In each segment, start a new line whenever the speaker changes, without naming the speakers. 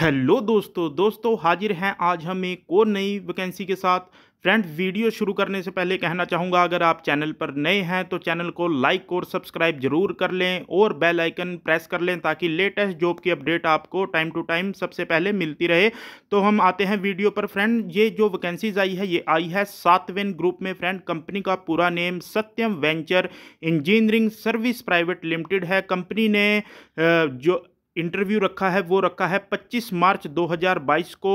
hello दोस्तों दोस्तों हाजिर हैं आज हम एक और नई वैकेंसी के साथ फ्रेंड वीडियो शुरू करने से पहले कहना चाहूँगा अगर आप चैनल पर नए हैं तो चैनल को लाइक और सब्सक्राइब जरूर कर लें और बेल आइकन प्रेस कर लें ताकि लेटेस्ट जॉब की अपडेट आपको टाइम टू टाइम सबसे पहले मिलती रहे तो हम आते हैं वीडियो पर फ्रेंड ये जो वैकेंसीज आई है ये आई है सातवें ग्रुप में फ्रेंड कंपनी का पूरा name Satyam venture engineering service private limited है कंपनी ने जो इंटरव्यू रखा है वो रखा है 25 मार्च 2022 को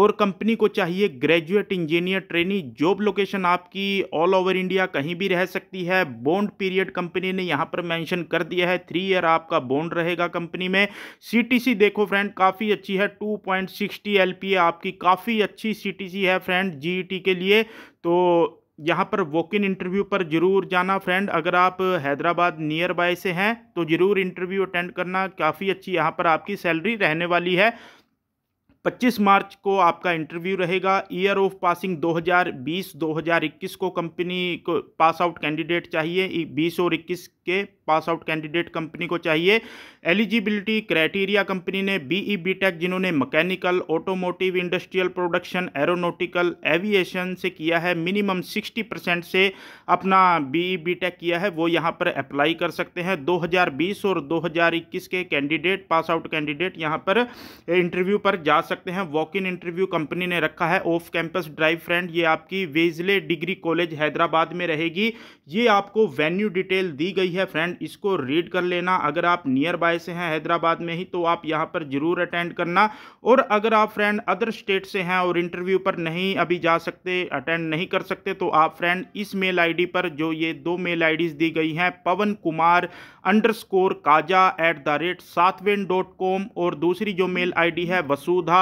और कंपनी को चाहिए graduate engineer trainee job location आपकी ऑल ओवर इंडिया कहीं भी रह सकती है बॉन्ड पीरियड कंपनी ने यहाँ पर मेंशन कर दिया है थ्री ईयर आपका बॉन्ड रहेगा कंपनी में सीटीसी देखो फ्रेंड काफ़ी अच्छी है 2.60 पॉइंट आपकी काफ़ी अच्छी सी है फ्रेंड जी e के लिए तो यहाँ पर वॉक इन इंटरव्यू पर ज़रूर जाना फ्रेंड अगर आप हैदराबाद नियर बाय से हैं तो ज़रूर इंटरव्यू अटेंड करना काफ़ी अच्छी यहाँ पर आपकी सैलरी रहने वाली है 25 मार्च को आपका इंटरव्यू रहेगा ईयर ऑफ पासिंग 2020-2021 को कंपनी को पास आउट कैंडिडेट चाहिए 20 और 21 के पास आउट कैंडिडेट कंपनी को चाहिए एलिजिबिलिटी क्राइटेरिया कंपनी ने बीई बीटेक e जिन्होंने mechanical automotive industrial production aeronautical aviation से किया है मिनिमम 60 परसेंट से अपना बीई बीटेक e किया है वो यहाँ पर अप्लाई कर सकते हैं 2020 और 2021 के कैंडिडेट पास आउट कैंडिडेट यहाँ पर इंटरव्यू पर जा सकते सकते हैं वॉक इन इंटरव्यू कंपनी ने रखा है ऑफ कैंपस ड्राइव फ्रेंड ये आपकी वेजले डिग्री कॉलेज हैदराबाद में रहेगी ये आपको वेन्यू डिटेल दी गई है फ्रेंड इसको रीड कर लेना अगर आप नियर बाय से हैं हैदराबाद में ही तो आप यहाँ पर ज़रूर अटेंड करना और अगर आप फ्रेंड अदर स्टेट से हैं और इंटरव्यू पर नहीं अभी जा सकते अटेंड नहीं कर सकते तो आप फ्रेंड इस मेल आईडी पर जो ये दो मेल आई दी गई हैं Pawan Kumar under Kaja at the rate सातवेन डॉट कॉम और दूसरी जो मेल आईडी है Vasudha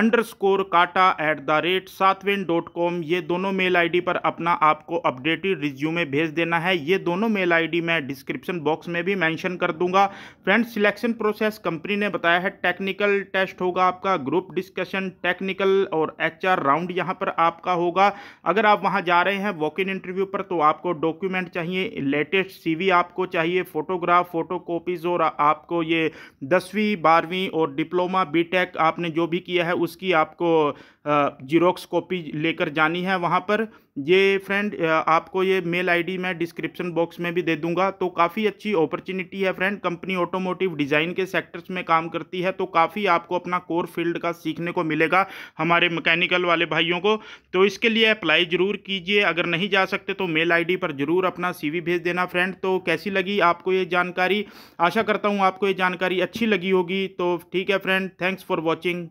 underscore Kata at the rate सातवेन डॉट कॉम ये दोनों मेल आईडी पर अपना आपको अपडेटेड रिज्यूमे भेज देना है ये दोनों मेल आईडी मैं डिस्क्रिप्शन बॉक्स में भी मेंशन कर दूंगा फ्रेंड्स सिलेक्शन प्रोसेस कंपनी ने बताया है टेक्निकल टेस्ट होगा आपका ग्रुप डिस्कशन टेक्निकल और एच राउंड यहाँ पर आपका होगा अगर आप वहाँ जा रहे हैं वॉक इन इंटरव्यू पर तो आपको डॉक्यूमेंट चाहिए लेटेस्ट सी आपको चाहिए फोटोग्राफ फोटो और आपको ये दसवीं बारहवीं और डिप्लोमा बी आपने जो भी किया है उसकी आपको जीरोक्स कॉपी लेकर जानी है वहाँ पर ये फ्रेंड आपको ये मेल आईडी मैं डिस्क्रिप्शन बॉक्स में भी दे दूंगा तो काफ़ी अच्छी अपॉर्चुनिटी है फ्रेंड कंपनी ऑटोमोटिव डिज़ाइन के सेक्टर्स में काम करती है तो काफ़ी आपको अपना कोर फील्ड का सीखने को मिलेगा हमारे मैकेनिकल वाले भाइयों को तो इसके लिए अप्लाई ज़रूर कीजिए अगर नहीं जा सकते तो मेल आई पर ज़रूर अपना सी भेज देना फ्रेंड तो कैसी लगी आपको ये जानकारी आशा करता हूँ आपको ये जानकारी अच्छी लगी होगी तो ठीक है फ्रेंड थैंक्स फॉर वॉचिंग